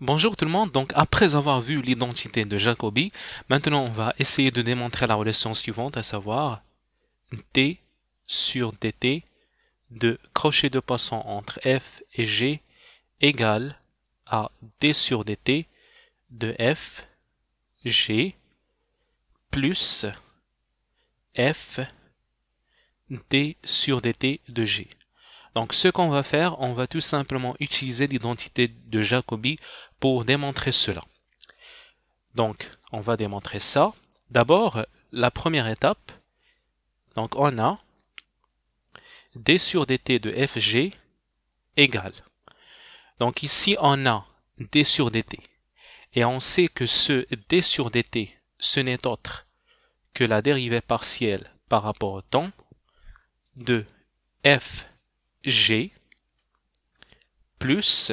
Bonjour tout le monde, donc après avoir vu l'identité de Jacobi, maintenant on va essayer de démontrer la relation suivante, à savoir T sur dt de crochet de poisson entre F et G égale à D sur dt de F, G plus F D sur dt de G. Donc ce qu'on va faire, on va tout simplement utiliser l'identité de Jacobi pour démontrer cela. Donc, on va démontrer ça. D'abord, la première étape, donc on a d sur dt de fg égale. Donc ici, on a d sur dt. Et on sait que ce d sur dt, ce n'est autre que la dérivée partielle par rapport au temps de fg plus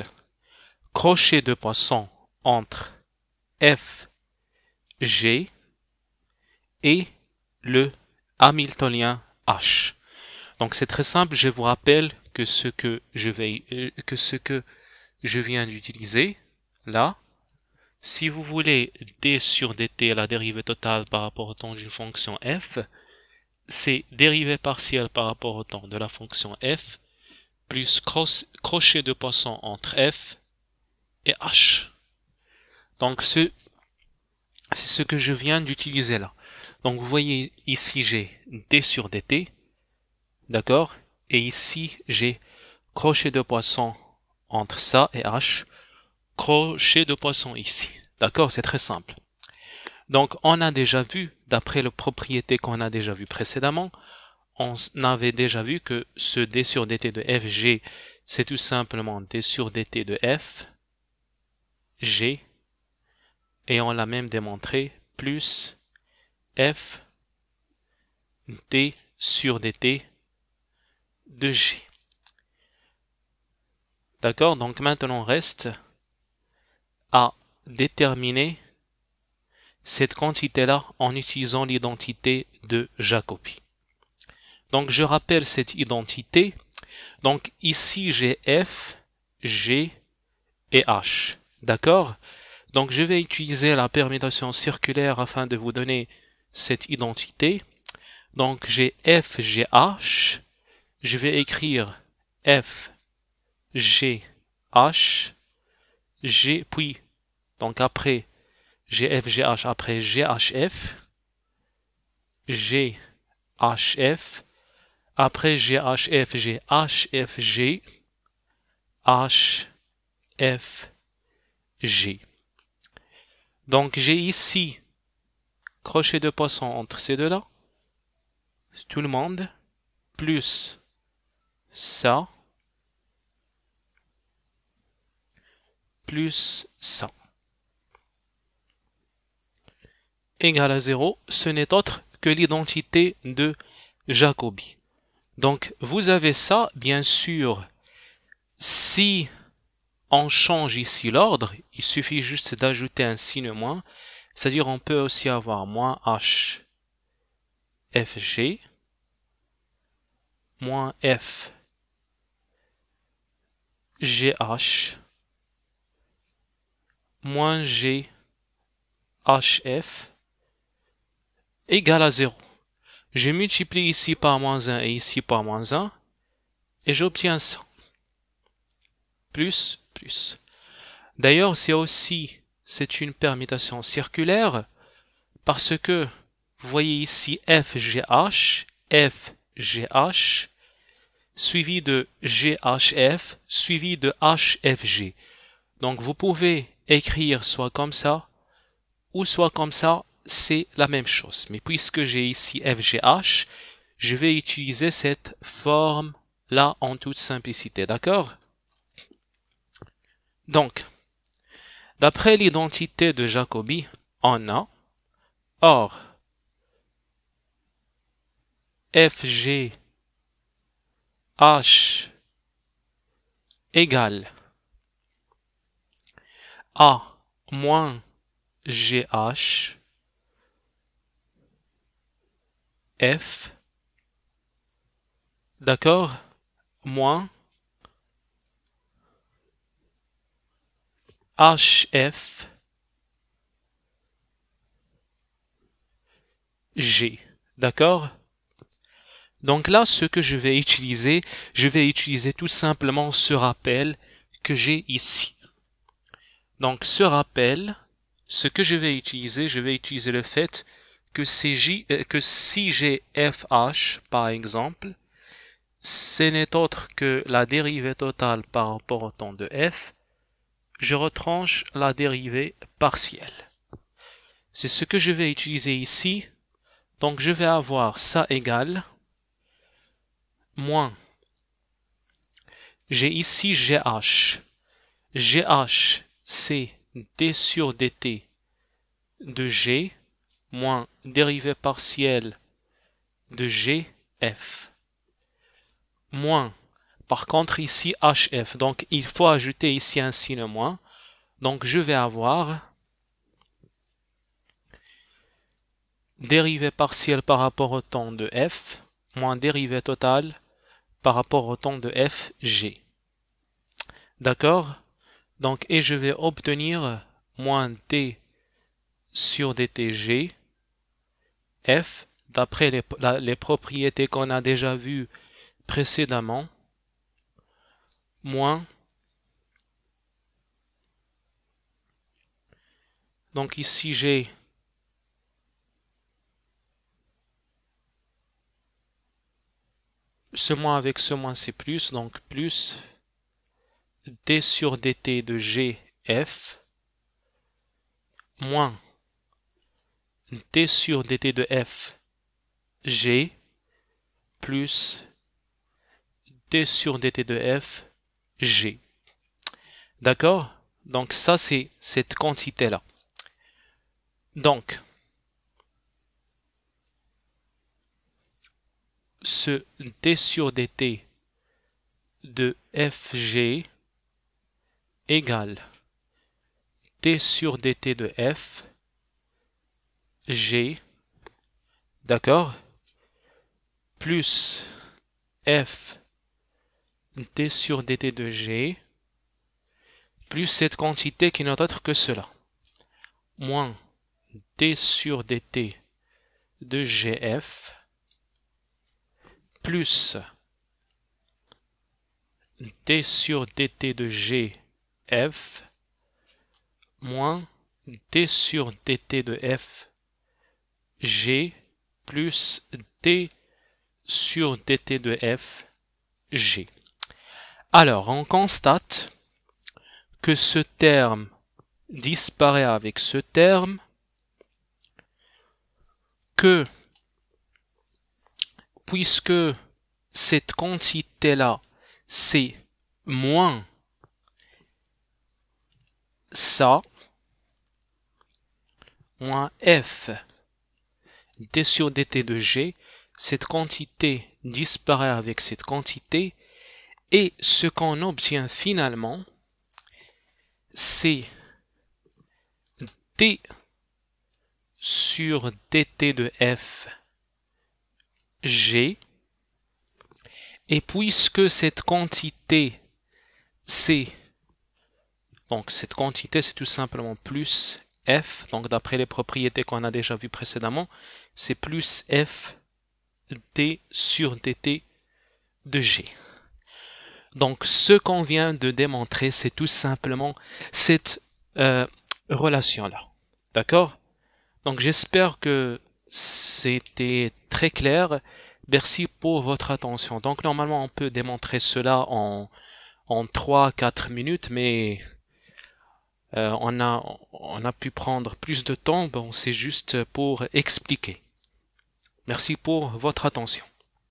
crochet de poisson entre F, G et le Hamiltonien H. Donc c'est très simple, je vous rappelle que ce que je vais euh, que ce que je viens d'utiliser là si vous voulez d sur dt la dérivée totale par rapport au temps d'une fonction f c'est dérivée partielle par rapport au temps de la fonction f plus crochet de poisson entre f et H. Donc ce, c'est ce que je viens d'utiliser là. Donc vous voyez ici j'ai D sur DT, d'accord Et ici j'ai crochet de poisson entre ça et H, crochet de poisson ici, d'accord C'est très simple. Donc on a déjà vu, d'après les propriétés qu'on a déjà vu précédemment, on avait déjà vu que ce D sur DT de FG, c'est tout simplement D sur DT de F, G, et on l'a même démontré, plus F T sur DT de G. D'accord Donc maintenant, reste à déterminer cette quantité-là en utilisant l'identité de Jacobi. Donc je rappelle cette identité. Donc ici j'ai F, G et H. D'accord Donc je vais utiliser la permutation circulaire afin de vous donner cette identité. Donc j'ai H. je vais écrire F G, H G puis, donc après, G H après G GHF, GHF, après GHF, G H HFG, G. Donc j'ai ici crochet de poisson entre ces deux-là, tout le monde, plus ça, plus ça. Égal à 0, ce n'est autre que l'identité de Jacobi. Donc vous avez ça, bien sûr, si on change ici l'ordre, il suffit juste d'ajouter un signe moins, c'est-à-dire on peut aussi avoir moins H, FG, moins F, GH, moins G, HF, égale à 0. Je multiplie ici par moins 1 et ici par moins 1, et j'obtiens 100, Plus plus. D'ailleurs, c'est aussi, c'est une permutation circulaire parce que, vous voyez ici FGH, FGH, suivi de GHF, suivi de HFG. Donc vous pouvez écrire soit comme ça, ou soit comme ça, c'est la même chose. Mais puisque j'ai ici FGH, je vais utiliser cette forme là en toute simplicité, d'accord donc, d'après l'identité de Jacobi, on a, or, FG H égale A moins GH F d'accord moins F, G. D'accord Donc là, ce que je vais utiliser, je vais utiliser tout simplement ce rappel que j'ai ici. Donc ce rappel, ce que je vais utiliser, je vais utiliser le fait que, CJ, euh, que si j'ai FH, par exemple, ce n'est autre que la dérivée totale par rapport au temps de f, je retranche la dérivée partielle. C'est ce que je vais utiliser ici. Donc je vais avoir ça égal moins. J'ai ici GH. GH, c'est d sur dt de g moins dérivée partielle de gf moins par contre, ici, HF. Donc, il faut ajouter ici un signe moins. Donc, je vais avoir dérivée partielle par rapport au temps de F, moins dérivée totale par rapport au temps de FG. D'accord Donc, et je vais obtenir moins T sur DTG, F, d'après les, propriétés qu'on a déjà vues précédemment, moins. Donc ici, j'ai ce moins avec ce moins, c'est plus. Donc plus d sur dt de gf moins d sur dt de f g plus d sur dt de f G. D'accord Donc ça, c'est cette quantité-là. Donc, ce T sur dt de fg égale T sur dt de f g d'accord plus f d sur dt de g plus cette quantité qui n'est autre que cela moins d sur dt de gf plus d sur dt de gf moins d sur dt de f g plus d sur dt de f g. Alors, on constate que ce terme disparaît avec ce terme, que puisque cette quantité-là, c'est moins ça, moins f d sur dt de g, cette quantité disparaît avec cette quantité, et ce qu'on obtient finalement, c'est d sur dt de f g. Et puisque cette quantité, c'est... Donc cette quantité, c'est tout simplement plus f. Donc d'après les propriétés qu'on a déjà vues précédemment, c'est plus f d sur dt de g. Donc ce qu'on vient de démontrer, c'est tout simplement cette euh, relation-là. D'accord Donc j'espère que c'était très clair. Merci pour votre attention. Donc normalement on peut démontrer cela en, en 3-4 minutes, mais euh, on, a, on a pu prendre plus de temps, bon, c'est juste pour expliquer. Merci pour votre attention.